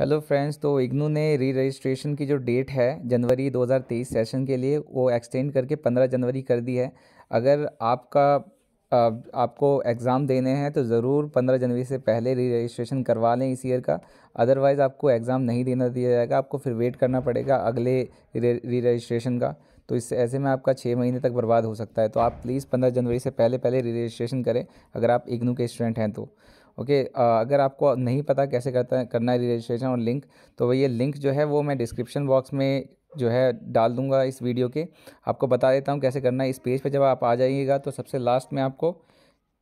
hello friends तो इग्नू ने री रजिस्ट्रेशन की जो डेट है जनवरी 2023 सेशन के लिए वो एक्सटेंड करके 15 जनवरी कर दी है अगर आपका आपको एग्ज़ाम देने हैं तो ज़रूर 15 जनवरी से पहले री रजिस्ट्रेशन करवा लें इस ईयर का अदरवाइज़ आपको एग्ज़ाम नहीं देना दिया जाएगा आपको फिर वेट करना पड़ेगा अगले री रजिस्ट्रेशन का तो इससे ऐसे में आपका छः महीने तक बर्बाद हो सकता है तो आप प्लीज़ पंद्रह जनवरी से पहले पहले री रजिस्ट्रेशन करें अगर आप इग्नू के स्टूडेंट हैं तो ओके okay, अगर आपको नहीं पता कैसे करता करना है रजिस्ट्रेशन और लिंक तो ये लिंक जो है वो मैं डिस्क्रिप्शन बॉक्स में जो है डाल दूंगा इस वीडियो के आपको बता देता हूँ कैसे करना है इस पेज पे जब आप आ जाइएगा तो सबसे लास्ट में आपको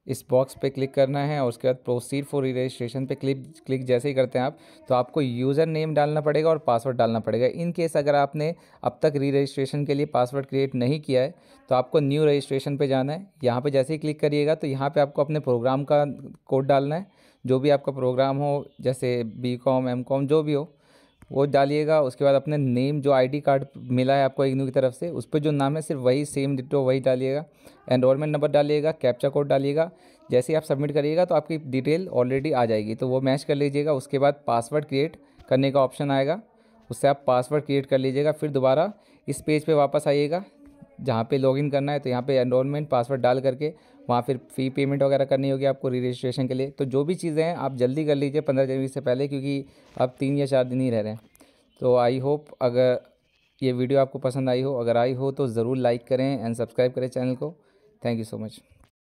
इस बॉक्स पे क्लिक करना है और उसके बाद प्रोसीड फॉर रजिस्ट्रेशन पे क्लिक क्लिक जैसे ही करते हैं आप तो आपको यूज़र नेम डालना पड़ेगा और पासवर्ड डालना पड़ेगा इन केस अगर आपने अब तक री रजिस्ट्रेशन के लिए पासवर्ड क्रिएट नहीं किया है तो आपको न्यू रजिस्ट्रेशन पे जाना है यहाँ पे जैसे ही क्लिक करिएगा तो यहाँ पर आपको अपने प्रोग्राम का कोड डालना है जो भी आपका प्रोग्राम हो जैसे बी कॉम एम कॉम जो भी हो वो डालिएगा उसके बाद अपने नेम जो आईडी कार्ड मिला है आपको इग्नू की तरफ से उस पर जो नाम है सिर्फ वही सेम डिटो वही डालिएगा एनरोलमेंट नंबर डालिएगा कैप्चा कोड डालिएगा जैसे ही आप सबमिट करिएगा तो आपकी डिटेल ऑलरेडी आ जाएगी तो वो मैच कर लीजिएगा उसके बाद पासवर्ड क्रिएट करने का ऑप्शन आएगा उससे आप पासवर्ड क्रिएट कर लीजिएगा फिर दोबारा इस पेज पे वापस आइएगा जहाँ पर लॉग करना है तो यहाँ पर एनरोलमेंट पासवर्ड डाल करके वहाँ फिर फ़ी पेमेंट वगैरह करनी होगी आपको री रजिस्ट्रेशन के लिए तो जो भी चीज़ें हैं आप जल्दी कर लीजिए पंद्रह जनवरी से पहले क्योंकि अब तीन या चार दिन ही रह रहे हैं तो आई होप अगर ये वीडियो आपको पसंद आई हो अगर आई हो तो ज़रूर लाइक करें एंड सब्सक्राइब करें चैनल को थैंक यू सो मच